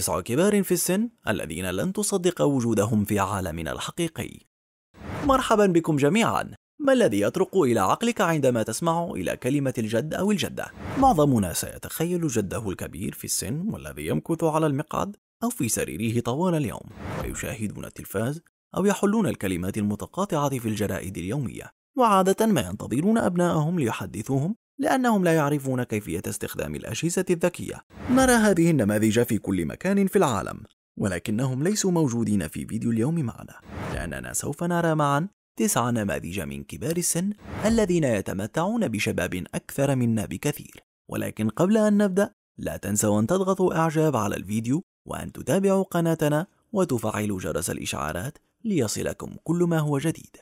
تسع كبار في السن الذين لن تصدق وجودهم في عالمنا الحقيقي مرحبا بكم جميعا ما الذي يطرق إلى عقلك عندما تسمع إلى كلمة الجد أو الجدة؟ معظمنا سيتخيل جده الكبير في السن والذي يمكث على المقعد أو في سريره طوال اليوم ويشاهدون التلفاز أو يحلون الكلمات المتقاطعة في الجرائد اليومية وعادة ما ينتظرون أبنائهم ليحدثوهم لأنهم لا يعرفون كيفية استخدام الأجهزة الذكية نرى هذه النماذج في كل مكان في العالم ولكنهم ليسوا موجودين في فيديو اليوم معنا لأننا سوف نرى معا تسع نماذج من كبار السن الذين يتمتعون بشباب أكثر منا بكثير ولكن قبل أن نبدأ لا تنسوا أن تضغطوا إعجاب على الفيديو وأن تتابعوا قناتنا وتفعلوا جرس الإشعارات ليصلكم كل ما هو جديد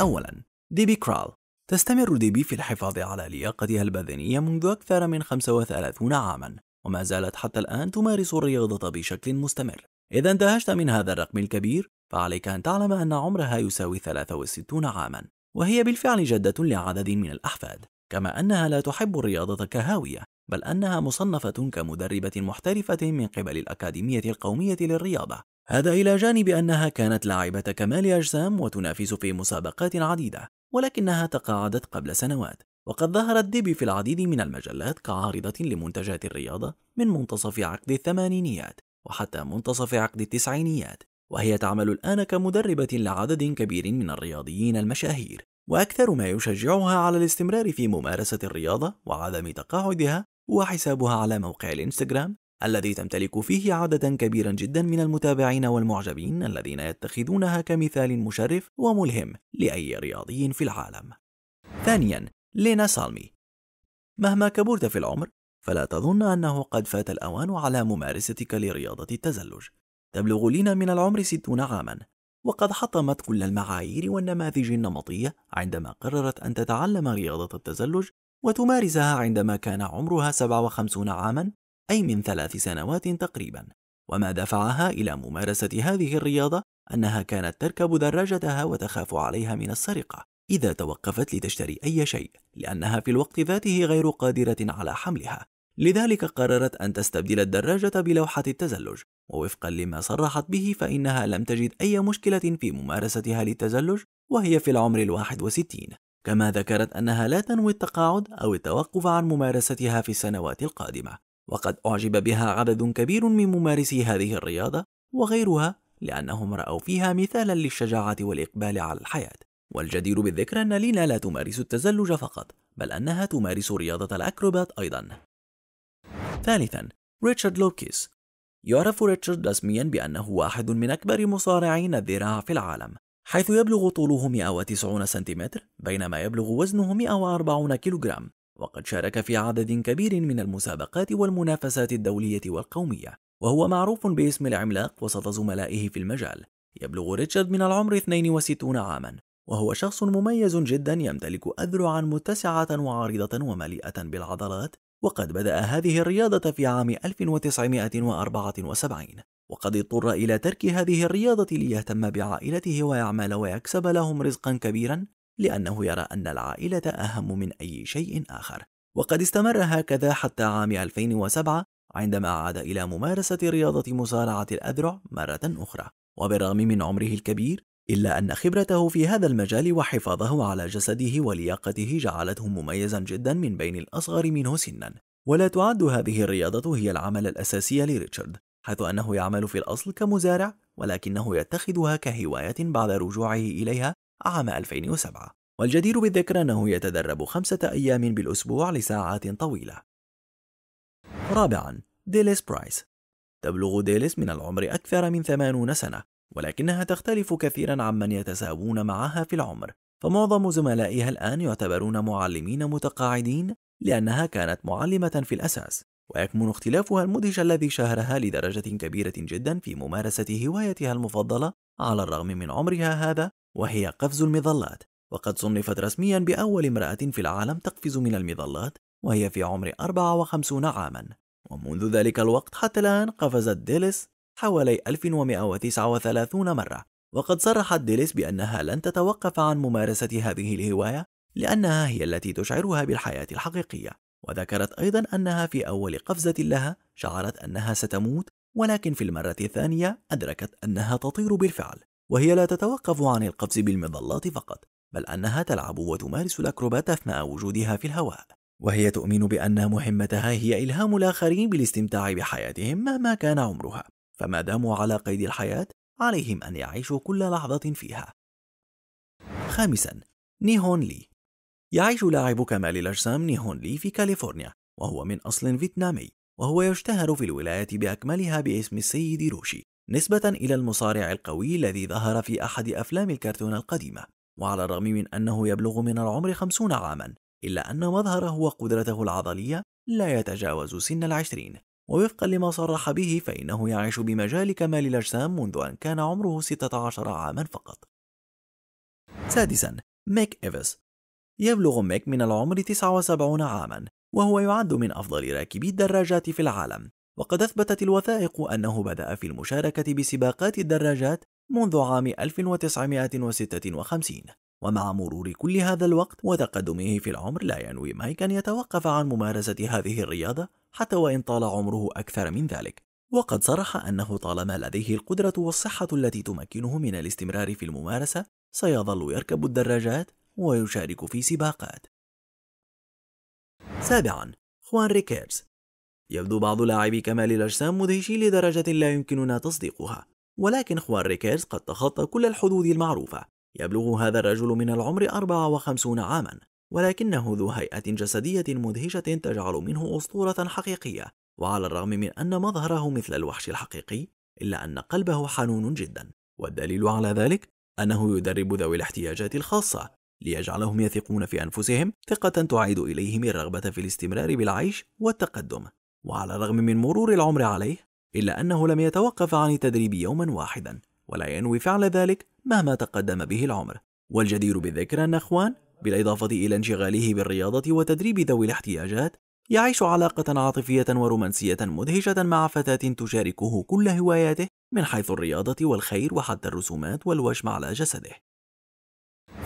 أولا ديبي كرال تستمر ديبي في الحفاظ على لياقتها البدنية منذ أكثر من 35 عامًا، وما زالت حتى الآن تمارس الرياضة بشكل مستمر. إذا اندهشت من هذا الرقم الكبير، فعليك أن تعلم أن عمرها يساوي 63 عامًا، وهي بالفعل جدة لعدد من الأحفاد، كما أنها لا تحب الرياضة كهاوية، بل أنها مصنفة كمدربة محترفة من قبل الأكاديمية القومية للرياضة. هذا إلى جانب أنها كانت لاعبة كمال أجسام وتنافس في مسابقات عديدة، ولكنها تقاعدت قبل سنوات وقد ظهرت ديبي في العديد من المجلات كعارضة لمنتجات الرياضة من منتصف عقد الثمانينيات وحتى منتصف عقد التسعينيات وهي تعمل الآن كمدربة لعدد كبير من الرياضيين المشاهير وأكثر ما يشجعها على الاستمرار في ممارسة الرياضة وعدم تقاعدها هو حسابها على موقع الإنستغرام الذي تمتلك فيه عددا كبيرا جدا من المتابعين والمعجبين الذين يتخذونها كمثال مشرف وملهم لأي رياضي في العالم. ثانيا لينا سالمي مهما كبرت في العمر فلا تظن أنه قد فات الأوان على ممارستك لرياضة التزلج تبلغ لينا من العمر ستون عاما وقد حطمت كل المعايير والنماذج النمطية عندما قررت أن تتعلم رياضة التزلج وتمارسها عندما كان عمرها 57 عاما أي من ثلاث سنوات تقريبا وما دفعها إلى ممارسة هذه الرياضة أنها كانت تركب دراجتها وتخاف عليها من السرقة إذا توقفت لتشتري أي شيء لأنها في الوقت ذاته غير قادرة على حملها لذلك قررت أن تستبدل الدراجة بلوحة التزلج ووفقا لما صرحت به فإنها لم تجد أي مشكلة في ممارستها للتزلج وهي في العمر الواحد وستين كما ذكرت أنها لا تنوي التقاعد أو التوقف عن ممارستها في السنوات القادمة وقد أعجب بها عدد كبير من ممارسي هذه الرياضة وغيرها لأنهم رأوا فيها مثالا للشجاعة والإقبال على الحياة والجدير بالذكر أن لينا لا تمارس التزلج فقط بل أنها تمارس رياضة الأكروبات أيضا ثالثا ريتشارد لوكيس يعرف ريتشارد رسميا بأنه واحد من أكبر مصارعين الذراع في العالم حيث يبلغ طوله 190 سنتيمتر بينما يبلغ وزنه 140 كيلوغرام وقد شارك في عدد كبير من المسابقات والمنافسات الدولية والقومية وهو معروف باسم العملاق وسط زملائه في المجال يبلغ ريتشارد من العمر 62 عاما وهو شخص مميز جدا يمتلك أذرعا متسعة وعريضة ومليئة بالعضلات وقد بدأ هذه الرياضة في عام 1974 وقد اضطر إلى ترك هذه الرياضة ليهتم بعائلته ويعمل ويكسب لهم رزقا كبيرا لأنه يرى أن العائلة أهم من أي شيء آخر وقد استمر هكذا حتى عام 2007 عندما عاد إلى ممارسة رياضة مصارعة الأذرع مرة أخرى وبالرغم من عمره الكبير إلا أن خبرته في هذا المجال وحفاظه على جسده ولياقته جعلته مميزا جدا من بين الأصغر منه سنا ولا تعد هذه الرياضة هي العمل الأساسي لريتشارد حيث أنه يعمل في الأصل كمزارع ولكنه يتخذها كهواية بعد رجوعه إليها عام 2007 والجدير بالذكر أنه يتدرب خمسة أيام بالأسبوع لساعات طويلة رابعا ديليس برايس تبلغ ديليس من العمر أكثر من 80 سنة ولكنها تختلف كثيرا عمن يتساوون معها في العمر فمعظم زملائها الآن يعتبرون معلمين متقاعدين لأنها كانت معلمة في الأساس ويكمن اختلافها المدهش الذي شهرها لدرجة كبيرة جدا في ممارسة هوايتها المفضلة على الرغم من عمرها هذا وهي قفز المظلات وقد صنفت رسميا بأول امرأة في العالم تقفز من المظلات وهي في عمر 54 عاما ومنذ ذلك الوقت حتى الآن قفزت ديليس حوالي 1139 مرة وقد صرحت ديليس بأنها لن تتوقف عن ممارسة هذه الهواية لأنها هي التي تشعرها بالحياة الحقيقية وذكرت أيضا أنها في أول قفزة لها شعرت أنها ستموت ولكن في المرة الثانية أدركت أنها تطير بالفعل وهي لا تتوقف عن القفز بالمظلات فقط بل أنها تلعب وتمارس الأكروبات أثناء وجودها في الهواء وهي تؤمن بأن مهمتها هي إلهام الآخرين بالاستمتاع بحياتهم مهما كان عمرها فما داموا على قيد الحياة عليهم أن يعيشوا كل لحظة فيها خامسا نيهون لي يعيش لاعب كمال الأجسام نيهون لي في كاليفورنيا وهو من أصل فيتنامي وهو يشتهر في الولاية بأكملها باسم السيد روشي نسبة إلى المصارع القوي الذي ظهر في أحد أفلام الكرتون القديمة وعلى الرغم من أنه يبلغ من العمر خمسون عاما إلا أن مظهره وقدرته العضلية لا يتجاوز سن العشرين ووفقا لما صرح به فإنه يعيش بمجال كمال الأجسام منذ أن كان عمره 16 عاما فقط سادسا ميك إيفس يبلغ ميك من العمر 79 عاما وهو يعد من أفضل راكبي الدراجات في العالم وقد أثبتت الوثائق أنه بدأ في المشاركة بسباقات الدراجات منذ عام 1956 ومع مرور كل هذا الوقت وتقدمه في العمر لا ينوي مايك أن يتوقف عن ممارسة هذه الرياضة حتى وإن طال عمره أكثر من ذلك وقد صرح أنه طالما لديه القدرة والصحة التي تمكنه من الاستمرار في الممارسة سيظل يركب الدراجات ويشارك في سباقات سابعا خوان ريكيرز يبدو بعض لاعبي كمال الأجسام مدهشين لدرجة لا يمكننا تصديقها ولكن خوان ريكيرز قد تخطى كل الحدود المعروفة يبلغ هذا الرجل من العمر 54 عاما ولكنه ذو هيئة جسدية مدهشة تجعل منه أسطورة حقيقية وعلى الرغم من أن مظهره مثل الوحش الحقيقي إلا أن قلبه حنون جدا والدليل على ذلك أنه يدرب ذوي الاحتياجات الخاصة ليجعلهم يثقون في أنفسهم ثقة تعيد إليهم الرغبة في الاستمرار بالعيش والتقدم وعلى الرغم من مرور العمر عليه إلا أنه لم يتوقف عن التدريب يوما واحدا ولا ينوي فعل ذلك مهما تقدم به العمر والجدير بالذكر أن أخوان بالإضافة إلى انشغاله بالرياضة وتدريب ذوي الاحتياجات يعيش علاقة عاطفية ورومانسية مدهشة مع فتاة تشاركه كل هواياته من حيث الرياضة والخير وحتى الرسومات والوشم على جسده.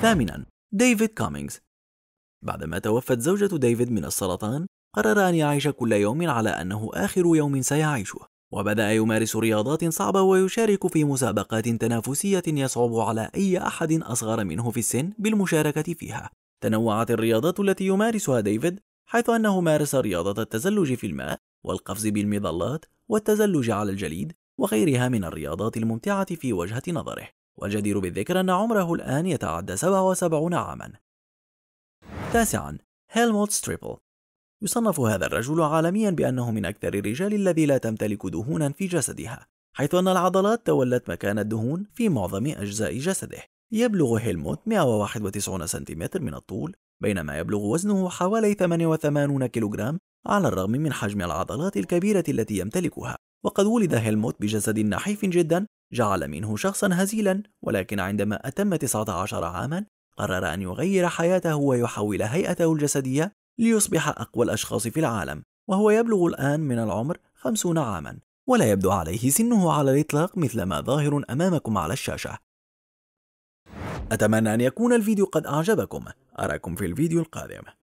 ثامناً ديفيد كامينغز بعدما توفت زوجة ديفيد من السرطان قرر أن يعيش كل يوم على أنه آخر يوم سيعيشه وبدأ يمارس رياضات صعبة ويشارك في مسابقات تنافسية يصعب على أي أحد أصغر منه في السن بالمشاركة فيها تنوعت الرياضات التي يمارسها ديفيد حيث أنه مارس رياضة التزلج في الماء والقفز بالمظلات والتزلج على الجليد وغيرها من الرياضات الممتعة في وجهة نظره والجدير بالذكر أن عمره الآن يتعدى 77 عاما تاسعا هيلموت ستريبل يصنف هذا الرجل عالميا بأنه من أكثر الرجال الذي لا تمتلك دهونا في جسدها حيث أن العضلات تولت مكان الدهون في معظم أجزاء جسده يبلغ هيلموت 191 سنتيمتر من الطول بينما يبلغ وزنه حوالي 88 كيلوغرام على الرغم من حجم العضلات الكبيرة التي يمتلكها وقد ولد هيلموت بجسد نحيف جدا جعل منه شخصا هزيلا ولكن عندما أتم 19 عاما قرر أن يغير حياته ويحول هيئته الجسدية ليصبح أقوى الأشخاص في العالم وهو يبلغ الآن من العمر خمسون عاما ولا يبدو عليه سنه على الإطلاق مثل ما ظاهر أمامكم على الشاشة أتمنى أن يكون الفيديو قد أعجبكم أراكم في الفيديو القادم